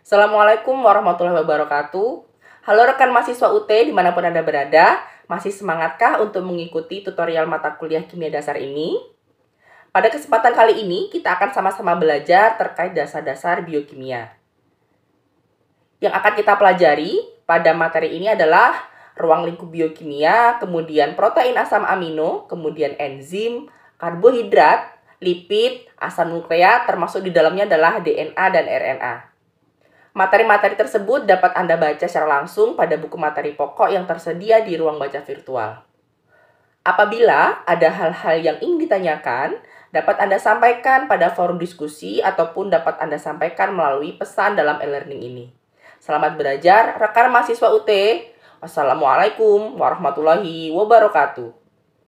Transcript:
Assalamualaikum warahmatullahi wabarakatuh. Halo rekan mahasiswa UT dimanapun Anda berada, masih semangatkah untuk mengikuti tutorial mata kuliah kimia dasar ini? Pada kesempatan kali ini, kita akan sama-sama belajar terkait dasar-dasar biokimia. Yang akan kita pelajari pada materi ini adalah ruang lingkup biokimia, kemudian protein asam amino, kemudian enzim, karbohidrat, lipid, asam nukleat, termasuk di dalamnya adalah DNA dan RNA. Materi-materi tersebut dapat Anda baca secara langsung pada buku materi pokok yang tersedia di ruang baca virtual. Apabila ada hal-hal yang ingin ditanyakan, dapat Anda sampaikan pada forum diskusi ataupun dapat Anda sampaikan melalui pesan dalam e-learning ini. Selamat belajar, rekan mahasiswa UT. Wassalamualaikum warahmatullahi wabarakatuh.